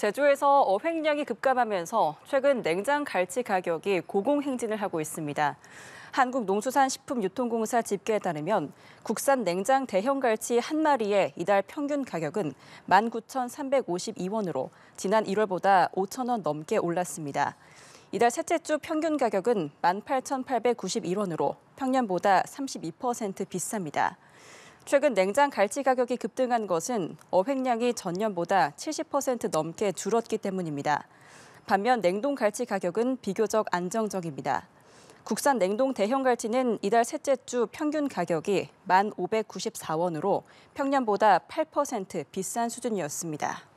제주에서 어획량이 급감하면서 최근 냉장 갈치 가격이 고공행진을 하고 있습니다. 한국농수산식품유통공사 집계에 따르면 국산 냉장 대형 갈치 한 마리의 이달 평균 가격은 19,352원으로 지난 1월보다 5,000원 넘게 올랐습니다. 이달 셋째 주 평균 가격은 18,891원으로 평년보다 32% 비쌉니다. 최근 냉장 갈치 가격이 급등한 것은 어획량이 전년보다 70% 넘게 줄었기 때문입니다. 반면 냉동 갈치 가격은 비교적 안정적입니다. 국산 냉동 대형 갈치는 이달 셋째 주 평균 가격이 1,594원으로 평년보다 8% 비싼 수준이었습니다.